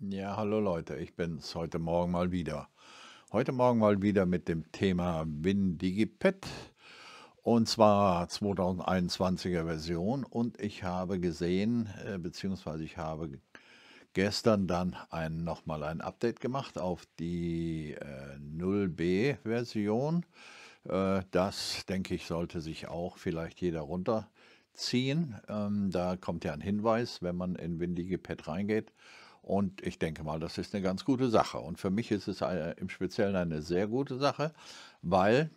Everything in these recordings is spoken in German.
Ja, hallo Leute, ich bin's heute Morgen mal wieder. Heute Morgen mal wieder mit dem Thema WinDigipad und zwar 2021er Version und ich habe gesehen, äh, beziehungsweise ich habe gestern dann ein, nochmal ein Update gemacht auf die äh, 0b Version. Äh, das, denke ich, sollte sich auch vielleicht jeder runterziehen. Ähm, da kommt ja ein Hinweis, wenn man in WinDigipad reingeht und ich denke mal, das ist eine ganz gute Sache. Und für mich ist es äh, im Speziellen eine sehr gute Sache, weil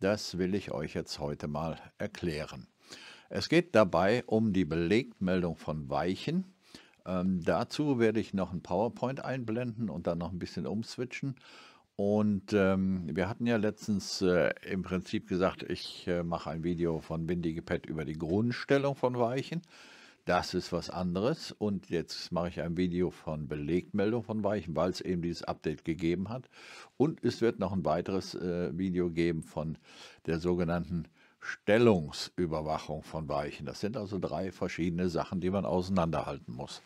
das will ich euch jetzt heute mal erklären. Es geht dabei um die Belegmeldung von Weichen. Ähm, dazu werde ich noch ein PowerPoint einblenden und dann noch ein bisschen umswitchen. Und ähm, wir hatten ja letztens äh, im Prinzip gesagt, ich äh, mache ein Video von Windigepet über die Grundstellung von Weichen. Das ist was anderes. Und jetzt mache ich ein Video von Belegmeldung von Weichen, weil es eben dieses Update gegeben hat. Und es wird noch ein weiteres äh, Video geben von der sogenannten Stellungsüberwachung von Weichen. Das sind also drei verschiedene Sachen, die man auseinanderhalten muss.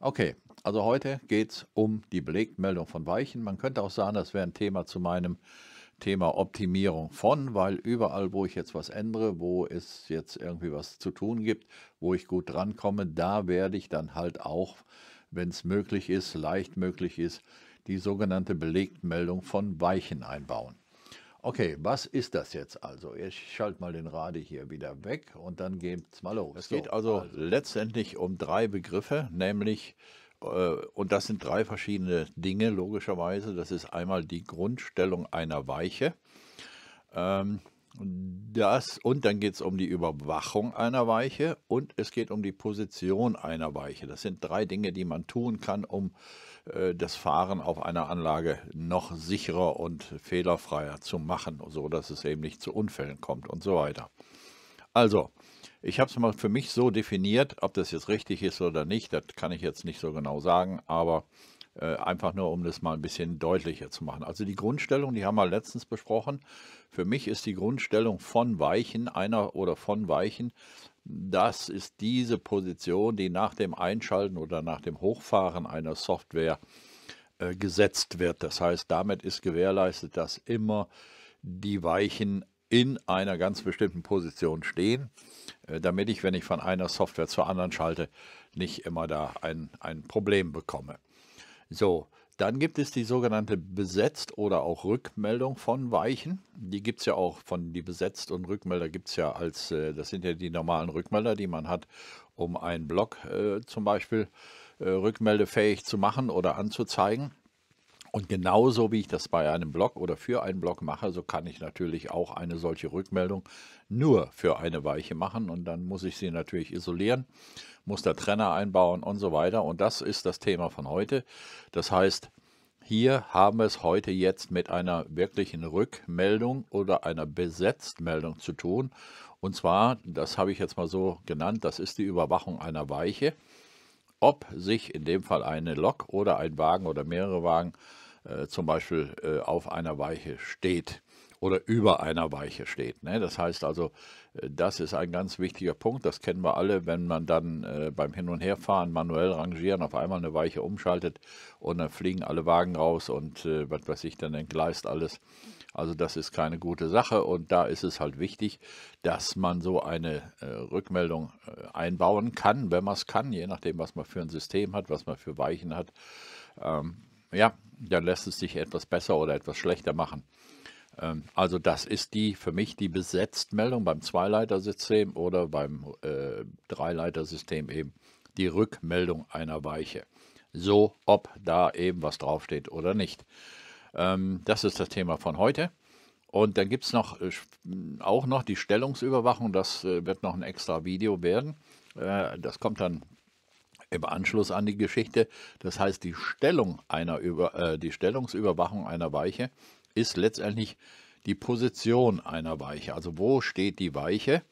Okay, also heute geht es um die Belegmeldung von Weichen. Man könnte auch sagen, das wäre ein Thema zu meinem Thema Optimierung von, weil überall, wo ich jetzt was ändere, wo es jetzt irgendwie was zu tun gibt, wo ich gut drankomme, da werde ich dann halt auch, wenn es möglich ist, leicht möglich ist, die sogenannte Belegtmeldung von Weichen einbauen. Okay, was ist das jetzt also? Ich schalte mal den Rade hier wieder weg und dann geht's mal los. Es geht also, also letztendlich um drei Begriffe, nämlich äh, und das sind drei verschiedene Dinge, logischerweise. Das ist einmal die Grundstellung einer Weiche. Ähm, das, und dann geht es um die Überwachung einer Weiche und es geht um die Position einer Weiche. Das sind drei Dinge, die man tun kann, um äh, das Fahren auf einer Anlage noch sicherer und fehlerfreier zu machen, sodass es eben nicht zu Unfällen kommt und so weiter. Also, ich habe es mal für mich so definiert, ob das jetzt richtig ist oder nicht, das kann ich jetzt nicht so genau sagen, aber äh, einfach nur, um das mal ein bisschen deutlicher zu machen. Also die Grundstellung, die haben wir letztens besprochen. Für mich ist die Grundstellung von Weichen, einer oder von Weichen, das ist diese Position, die nach dem Einschalten oder nach dem Hochfahren einer Software äh, gesetzt wird. Das heißt, damit ist gewährleistet, dass immer die Weichen in einer ganz bestimmten Position stehen, äh, damit ich, wenn ich von einer Software zur anderen schalte, nicht immer da ein, ein Problem bekomme. So, dann gibt es die sogenannte Besetzt- oder auch Rückmeldung von Weichen. Die gibt es ja auch von die Besetzt- und Rückmelder gibt es ja als, äh, das sind ja die normalen Rückmelder, die man hat, um einen Blog äh, zum Beispiel äh, rückmeldefähig zu machen oder anzuzeigen. Und genauso wie ich das bei einem Blog oder für einen Blog mache, so kann ich natürlich auch eine solche Rückmeldung nur für eine Weiche machen und dann muss ich sie natürlich isolieren, muss der Trenner einbauen und so weiter. Und das ist das Thema von heute. Das heißt, hier haben wir es heute jetzt mit einer wirklichen Rückmeldung oder einer Besetztmeldung zu tun. Und zwar, das habe ich jetzt mal so genannt, das ist die Überwachung einer Weiche, ob sich in dem Fall eine Lok oder ein Wagen oder mehrere Wagen äh, zum Beispiel äh, auf einer Weiche steht oder über einer Weiche steht. Ne? Das heißt also, äh, das ist ein ganz wichtiger Punkt, das kennen wir alle, wenn man dann äh, beim Hin- und Herfahren manuell rangieren auf einmal eine Weiche umschaltet und dann fliegen alle Wagen raus und äh, was weiß ich, dann entgleist alles. Also das ist keine gute Sache und da ist es halt wichtig, dass man so eine äh, Rückmeldung äh, einbauen kann, wenn man es kann, je nachdem, was man für ein System hat, was man für Weichen hat. Ähm, ja, dann lässt es sich etwas besser oder etwas schlechter machen. Ähm, also das ist die für mich die Besetztmeldung beim Zweileitersystem oder beim äh, Dreileitersystem eben die Rückmeldung einer Weiche. So, ob da eben was draufsteht oder nicht. Ähm, das ist das Thema von heute. Und dann gibt es noch, äh, auch noch die Stellungsüberwachung. Das äh, wird noch ein extra Video werden. Äh, das kommt dann im Anschluss an die Geschichte. Das heißt, die, Stellung einer Über, äh, die Stellungsüberwachung einer Weiche ist letztendlich die Position einer Weiche. Also wo steht die Weiche?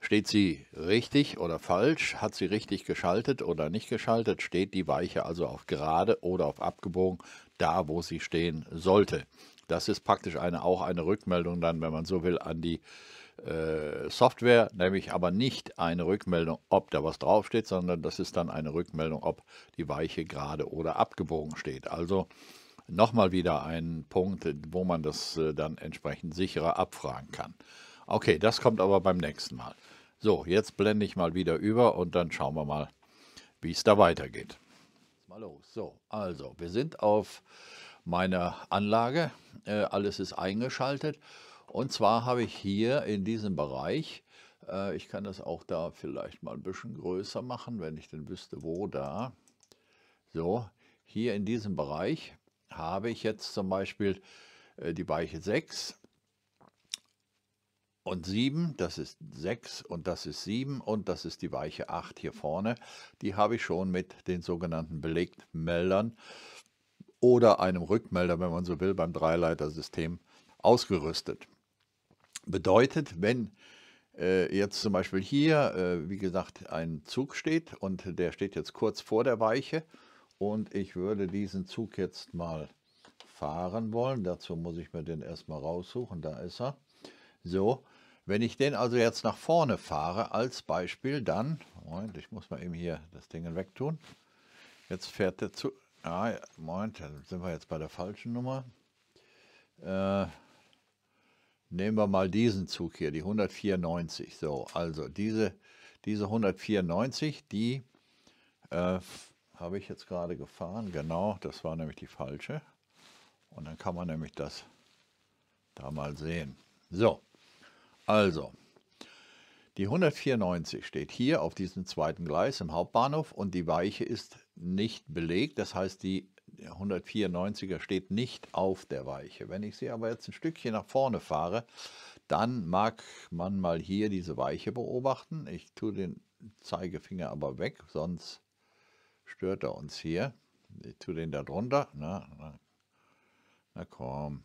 Steht sie richtig oder falsch? Hat sie richtig geschaltet oder nicht geschaltet? Steht die Weiche also auf gerade oder auf abgebogen, da wo sie stehen sollte? Das ist praktisch eine, auch eine Rückmeldung dann, wenn man so will, an die äh, äh, Software, nämlich aber nicht eine Rückmeldung, ob da was draufsteht, sondern das ist dann eine Rückmeldung, ob die Weiche gerade oder abgebogen steht. Also nochmal wieder ein Punkt, wo man das äh, dann entsprechend sicherer abfragen kann. Okay, das kommt aber beim nächsten Mal. So, jetzt blende ich mal wieder über und dann schauen wir mal, wie es da weitergeht. Mal los. So, also, wir sind auf meiner Anlage. Äh, alles ist eingeschaltet und zwar habe ich hier in diesem Bereich, äh, ich kann das auch da vielleicht mal ein bisschen größer machen, wenn ich denn wüsste, wo da. So, hier in diesem Bereich habe ich jetzt zum Beispiel äh, die Weiche 6 und 7, das ist 6 und das ist 7 und das ist die Weiche 8 hier vorne. Die habe ich schon mit den sogenannten Belegtmeldern oder einem Rückmelder, wenn man so will, beim Dreileitersystem ausgerüstet. Bedeutet, wenn äh, jetzt zum Beispiel hier, äh, wie gesagt, ein Zug steht und der steht jetzt kurz vor der Weiche und ich würde diesen Zug jetzt mal fahren wollen, dazu muss ich mir den erstmal raussuchen, da ist er. So, wenn ich den also jetzt nach vorne fahre als Beispiel, dann, Moment, ich muss mal eben hier das Ding wegtun. Jetzt fährt der Zug, ah, Moment, dann sind wir jetzt bei der falschen Nummer. Äh, Nehmen wir mal diesen Zug hier, die 194. So, also diese, diese 194, die äh, habe ich jetzt gerade gefahren. Genau, das war nämlich die falsche. Und dann kann man nämlich das da mal sehen. So, also, die 194 steht hier auf diesem zweiten Gleis im Hauptbahnhof und die Weiche ist nicht belegt. Das heißt, die der 194er steht nicht auf der Weiche. Wenn ich sie aber jetzt ein Stückchen nach vorne fahre, dann mag man mal hier diese Weiche beobachten. Ich tue den Zeigefinger aber weg, sonst stört er uns hier. Ich tue den da drunter. Na, na, na komm.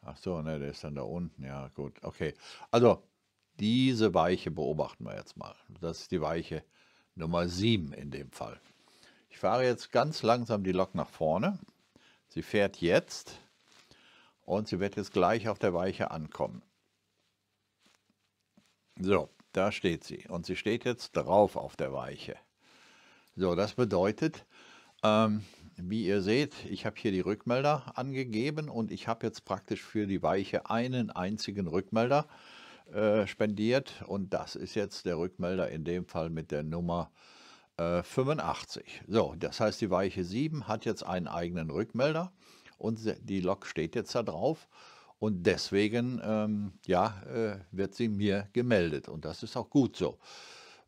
Ach so, ne, der ist dann da unten. Ja, gut, okay. Also, diese Weiche beobachten wir jetzt mal. Das ist die Weiche Nummer 7 in dem Fall. Ich fahre jetzt ganz langsam die Lok nach vorne. Sie fährt jetzt und sie wird jetzt gleich auf der Weiche ankommen. So, da steht sie und sie steht jetzt drauf auf der Weiche. So, das bedeutet, ähm, wie ihr seht, ich habe hier die Rückmelder angegeben und ich habe jetzt praktisch für die Weiche einen einzigen Rückmelder äh, spendiert und das ist jetzt der Rückmelder in dem Fall mit der Nummer 85. Äh, so, das heißt, die Weiche 7 hat jetzt einen eigenen Rückmelder und die Lok steht jetzt da drauf. Und deswegen ähm, ja, äh, wird sie mir gemeldet. Und das ist auch gut so.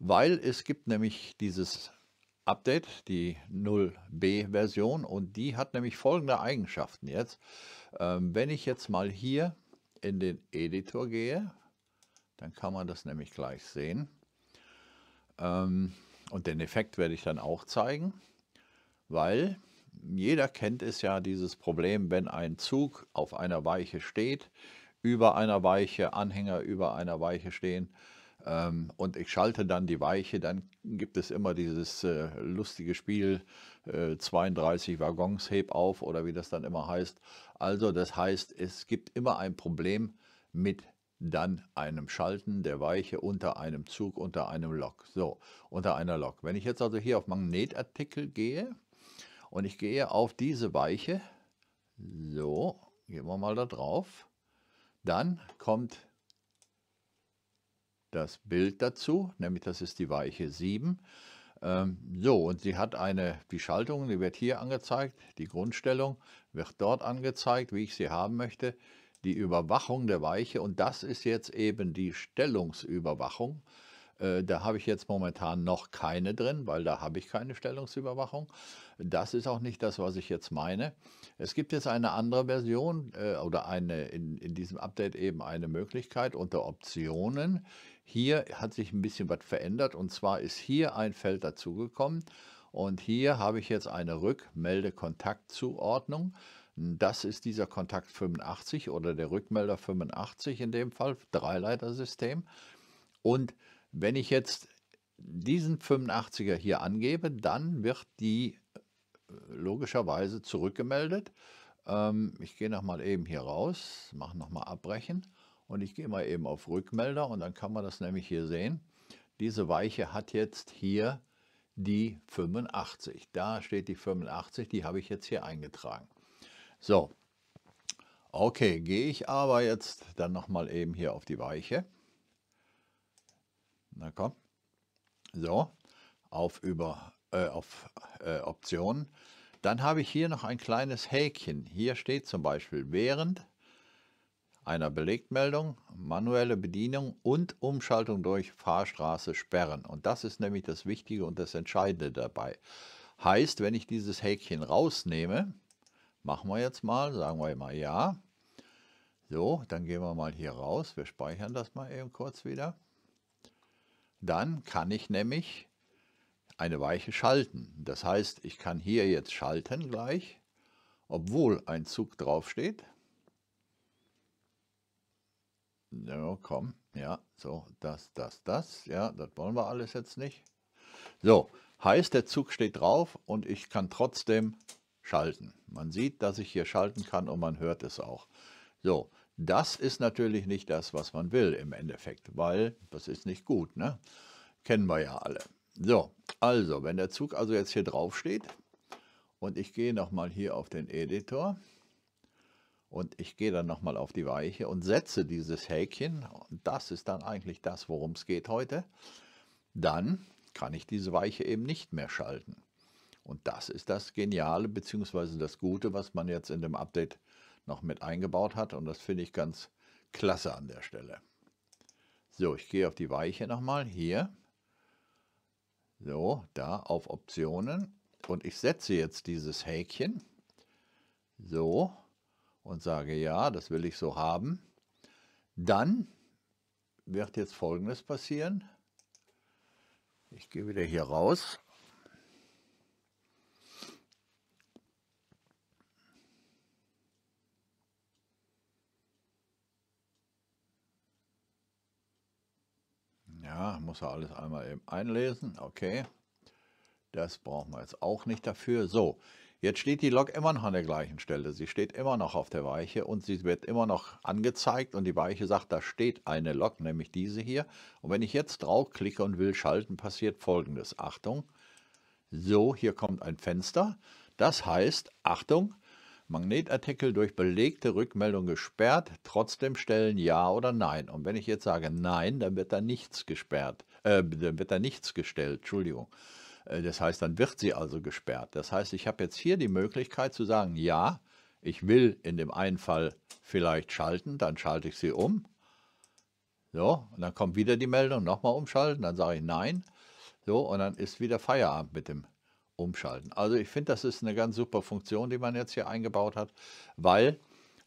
Weil es gibt nämlich dieses Update, die 0b-Version, und die hat nämlich folgende Eigenschaften jetzt. Ähm, wenn ich jetzt mal hier in den Editor gehe, dann kann man das nämlich gleich sehen. Ähm, und den Effekt werde ich dann auch zeigen, weil jeder kennt es ja, dieses Problem, wenn ein Zug auf einer Weiche steht, über einer Weiche, Anhänger über einer Weiche stehen ähm, und ich schalte dann die Weiche, dann gibt es immer dieses äh, lustige Spiel, äh, 32 Waggons heb auf oder wie das dann immer heißt. Also das heißt, es gibt immer ein Problem mit dann einem Schalten der Weiche unter einem Zug, unter einem Lok. So, unter einer Lok. Wenn ich jetzt also hier auf Magnetartikel gehe und ich gehe auf diese Weiche, so, gehen wir mal da drauf, dann kommt das Bild dazu, nämlich das ist die Weiche 7. Ähm, so, und sie hat eine, die Schaltung, die wird hier angezeigt, die Grundstellung wird dort angezeigt, wie ich sie haben möchte die Überwachung der Weiche und das ist jetzt eben die Stellungsüberwachung. Äh, da habe ich jetzt momentan noch keine drin, weil da habe ich keine Stellungsüberwachung. Das ist auch nicht das, was ich jetzt meine. Es gibt jetzt eine andere Version äh, oder eine in, in diesem Update eben eine Möglichkeit unter Optionen. Hier hat sich ein bisschen was verändert und zwar ist hier ein Feld dazugekommen und hier habe ich jetzt eine Rückmeldekontaktzuordnung. kontaktzuordnung das ist dieser Kontakt 85 oder der Rückmelder 85 in dem Fall, Dreileitersystem. Und wenn ich jetzt diesen 85er hier angebe, dann wird die äh, logischerweise zurückgemeldet. Ähm, ich gehe nochmal eben hier raus, mache nochmal abbrechen und ich gehe mal eben auf Rückmelder und dann kann man das nämlich hier sehen. Diese Weiche hat jetzt hier die 85. Da steht die 85, die habe ich jetzt hier eingetragen. So, okay, gehe ich aber jetzt dann nochmal eben hier auf die Weiche. Na komm. So, auf, über, äh, auf äh, Optionen. Dann habe ich hier noch ein kleines Häkchen. Hier steht zum Beispiel während einer Belegtmeldung, manuelle Bedienung und Umschaltung durch Fahrstraße sperren. Und das ist nämlich das Wichtige und das Entscheidende dabei. Heißt, wenn ich dieses Häkchen rausnehme, Machen wir jetzt mal, sagen wir mal ja. So, dann gehen wir mal hier raus. Wir speichern das mal eben kurz wieder. Dann kann ich nämlich eine Weiche schalten. Das heißt, ich kann hier jetzt schalten gleich, obwohl ein Zug draufsteht. So, komm, ja, so, das, das, das, ja, das wollen wir alles jetzt nicht. So, heißt, der Zug steht drauf und ich kann trotzdem schalten. Man sieht, dass ich hier schalten kann und man hört es auch. So, das ist natürlich nicht das, was man will im Endeffekt, weil das ist nicht gut, ne? Kennen wir ja alle. So, also, wenn der Zug also jetzt hier drauf steht und ich gehe nochmal hier auf den Editor und ich gehe dann nochmal auf die Weiche und setze dieses Häkchen, und das ist dann eigentlich das, worum es geht heute, dann kann ich diese Weiche eben nicht mehr schalten. Und das ist das Geniale bzw. das Gute, was man jetzt in dem Update noch mit eingebaut hat. Und das finde ich ganz klasse an der Stelle. So, ich gehe auf die Weiche nochmal. Hier. So, da auf Optionen. Und ich setze jetzt dieses Häkchen. So. Und sage, ja, das will ich so haben. Dann wird jetzt Folgendes passieren. Ich gehe wieder hier raus Ja, muss er alles einmal eben einlesen. Okay. Das brauchen wir jetzt auch nicht dafür. So, jetzt steht die Lok immer noch an der gleichen Stelle. Sie steht immer noch auf der Weiche und sie wird immer noch angezeigt und die Weiche sagt, da steht eine Lok, nämlich diese hier. Und wenn ich jetzt draufklicke und will schalten, passiert folgendes. Achtung. So, hier kommt ein Fenster. Das heißt, Achtung, Magnetartikel durch belegte Rückmeldung gesperrt, trotzdem stellen Ja oder Nein. Und wenn ich jetzt sage Nein, dann wird da nichts gesperrt, äh, dann wird da nichts gestellt, Entschuldigung. Äh, das heißt, dann wird sie also gesperrt. Das heißt, ich habe jetzt hier die Möglichkeit zu sagen, ja, ich will in dem einen Fall vielleicht schalten, dann schalte ich sie um. So, und dann kommt wieder die Meldung, nochmal umschalten, dann sage ich nein. So, und dann ist wieder Feierabend mit dem umschalten. Also ich finde, das ist eine ganz super Funktion, die man jetzt hier eingebaut hat, weil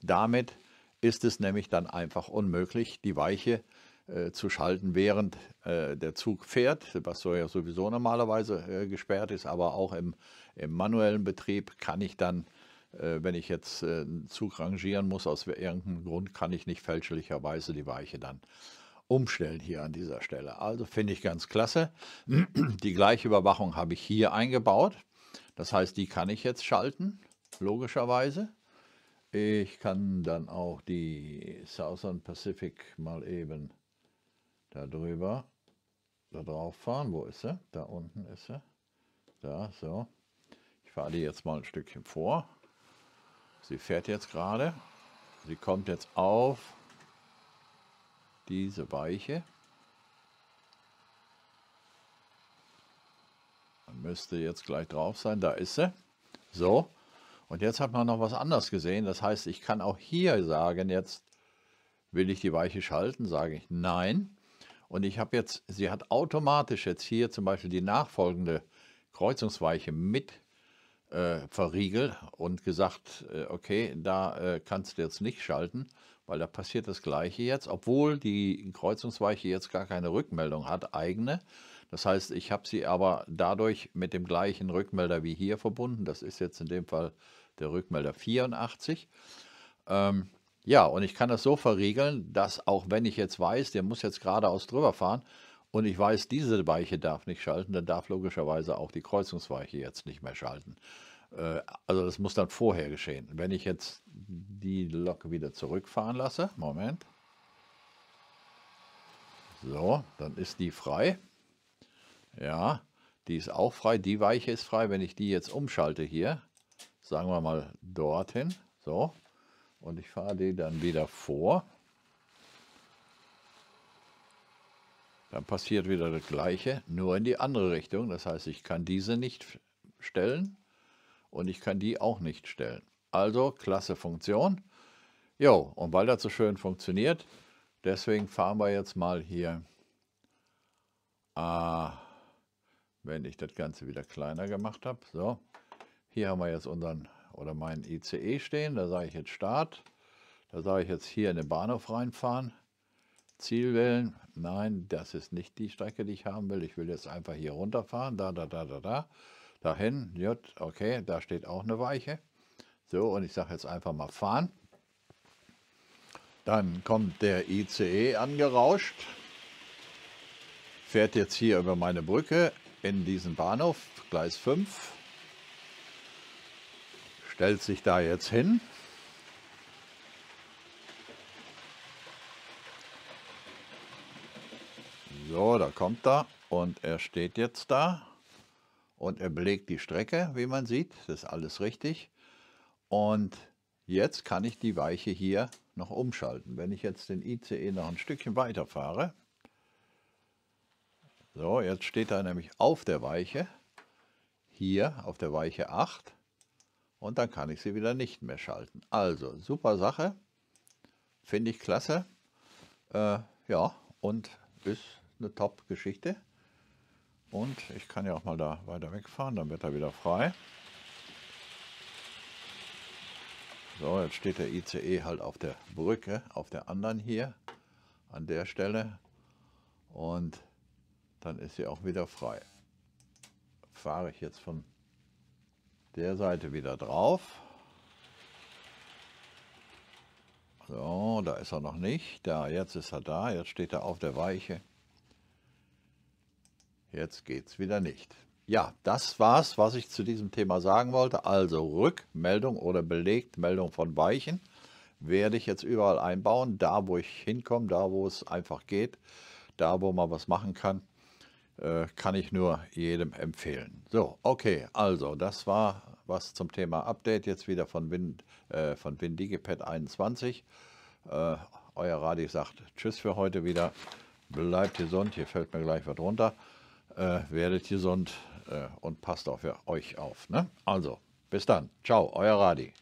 damit ist es nämlich dann einfach unmöglich, die Weiche äh, zu schalten, während äh, der Zug fährt, was so ja sowieso normalerweise äh, gesperrt ist, aber auch im, im, manuellen Betrieb kann ich dann, äh, wenn ich jetzt äh, einen Zug rangieren muss, aus irgendeinem Grund kann ich nicht fälschlicherweise die Weiche dann umstellen hier an dieser Stelle. Also finde ich ganz klasse. Die gleiche Überwachung habe ich hier eingebaut. Das heißt, die kann ich jetzt schalten, logischerweise. Ich kann dann auch die Southern Pacific mal eben darüber, da drauf fahren. Wo ist sie? Da unten ist sie. Da, so. Ich fahre die jetzt mal ein Stückchen vor. Sie fährt jetzt gerade. Sie kommt jetzt auf diese Weiche. Man müsste jetzt gleich drauf sein, da ist sie. So, und jetzt hat man noch was anderes gesehen. Das heißt, ich kann auch hier sagen, jetzt will ich die Weiche schalten, sage ich nein. Und ich habe jetzt, sie hat automatisch jetzt hier zum Beispiel die nachfolgende Kreuzungsweiche mit äh, verriegelt und gesagt, äh, okay, da äh, kannst du jetzt nicht schalten, weil da passiert das Gleiche jetzt, obwohl die Kreuzungsweiche jetzt gar keine Rückmeldung hat, eigene. Das heißt, ich habe sie aber dadurch mit dem gleichen Rückmelder wie hier verbunden. Das ist jetzt in dem Fall der Rückmelder 84. Ähm, ja, und ich kann das so verriegeln, dass auch wenn ich jetzt weiß, der muss jetzt geradeaus drüber fahren und ich weiß, diese Weiche darf nicht schalten, dann darf logischerweise auch die Kreuzungsweiche jetzt nicht mehr schalten. Äh, also das muss dann vorher geschehen. Wenn ich jetzt die Lok wieder zurückfahren lasse, Moment. So, dann ist die frei. Ja, die ist auch frei, die Weiche ist frei. Wenn ich die jetzt umschalte hier, sagen wir mal dorthin, so, und ich fahre die dann wieder vor, dann passiert wieder das gleiche, nur in die andere Richtung. Das heißt, ich kann diese nicht stellen, und ich kann die auch nicht stellen. Also klasse Funktion. Jo, und weil das so schön funktioniert, deswegen fahren wir jetzt mal hier, ah, wenn ich das Ganze wieder kleiner gemacht habe, so, hier haben wir jetzt unseren oder meinen ICE stehen, da sage ich jetzt Start, da sage ich jetzt hier in den Bahnhof reinfahren, Ziel wählen, nein, das ist nicht die Strecke, die ich haben will, ich will jetzt einfach hier runterfahren, da, da, da, da, da, dahin, J, okay, da steht auch eine Weiche. So, und ich sage jetzt einfach mal fahren. Dann kommt der ICE angerauscht, fährt jetzt hier über meine Brücke in diesen Bahnhof, Gleis 5, stellt sich da jetzt hin. So, da kommt er und er steht jetzt da und er belegt die Strecke, wie man sieht. Das ist alles richtig. Und jetzt kann ich die Weiche hier noch umschalten. Wenn ich jetzt den ICE noch ein Stückchen weiter fahre, so, jetzt steht er nämlich auf der Weiche, hier auf der Weiche 8 und dann kann ich sie wieder nicht mehr schalten. Also, super Sache, finde ich klasse, äh, ja, und ist eine Top-Geschichte. Und ich kann ja auch mal da weiter wegfahren, dann wird er wieder frei. So, jetzt steht der ICE halt auf der Brücke, auf der anderen hier, an der Stelle. Und dann ist sie auch wieder frei. Fahre ich jetzt von der Seite wieder drauf. So, da ist er noch nicht. Da, jetzt ist er da. Jetzt steht er auf der Weiche. Jetzt geht's wieder nicht. Ja, das war's, was ich zu diesem Thema sagen wollte. Also Rückmeldung oder Belegtmeldung von Weichen werde ich jetzt überall einbauen, da wo ich hinkomme, da wo es einfach geht, da wo man was machen kann, äh, kann ich nur jedem empfehlen. So, okay, also das war was zum Thema Update jetzt wieder von Win, äh, von WinDigipad 21. Äh, euer Radi sagt Tschüss für heute wieder. Bleibt gesund, hier fällt mir gleich was runter äh, werdet gesund äh, und passt auf euch auf. Ne? Also, bis dann. Ciao, euer Radi.